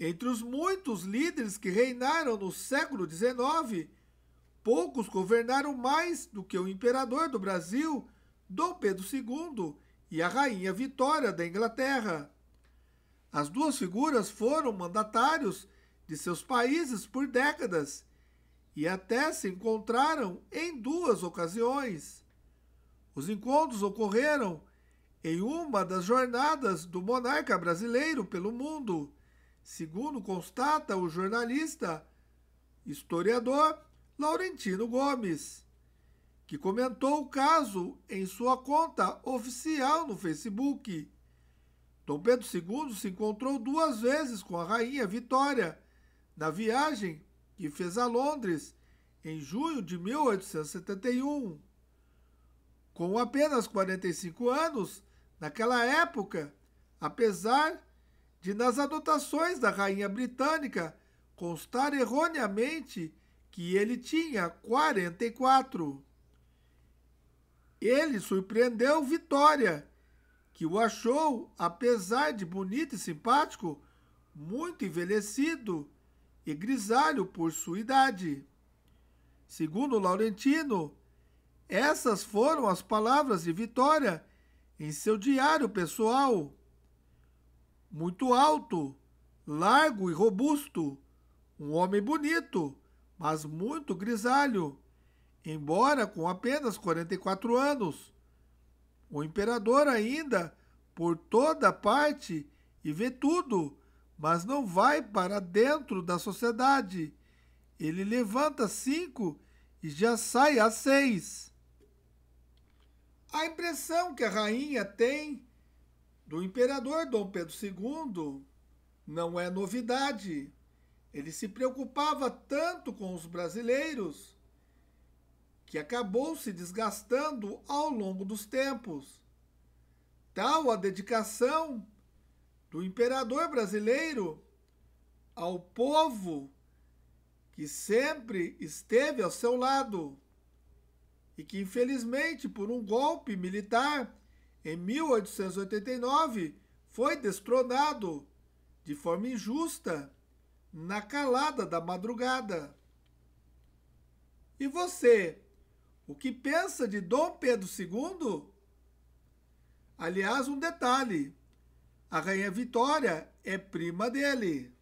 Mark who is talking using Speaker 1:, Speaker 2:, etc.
Speaker 1: Entre os muitos líderes que reinaram no século XIX, poucos governaram mais do que o imperador do Brasil, Dom Pedro II, e a rainha Vitória da Inglaterra. As duas figuras foram mandatários de seus países por décadas e até se encontraram em duas ocasiões. Os encontros ocorreram em uma das jornadas do monarca brasileiro pelo mundo segundo constata o jornalista, historiador Laurentino Gomes, que comentou o caso em sua conta oficial no Facebook. Dom Pedro II se encontrou duas vezes com a rainha Vitória na viagem que fez a Londres em junho de 1871. Com apenas 45 anos, naquela época, apesar de nas anotações da rainha britânica constar erroneamente que ele tinha 44. Ele surpreendeu Vitória, que o achou, apesar de bonito e simpático, muito envelhecido e grisalho por sua idade. Segundo Laurentino, essas foram as palavras de Vitória em seu diário pessoal muito alto, largo e robusto, um homem bonito, mas muito grisalho, embora com apenas 44 anos. O imperador ainda por toda parte e vê tudo, mas não vai para dentro da sociedade. Ele levanta cinco e já sai às seis. A impressão que a rainha tem do imperador Dom Pedro II não é novidade. Ele se preocupava tanto com os brasileiros que acabou se desgastando ao longo dos tempos. Tal a dedicação do imperador brasileiro ao povo que sempre esteve ao seu lado e que, infelizmente, por um golpe militar em 1889, foi destronado, de forma injusta, na calada da madrugada. E você, o que pensa de Dom Pedro II? Aliás, um detalhe: a Rainha Vitória é prima dele.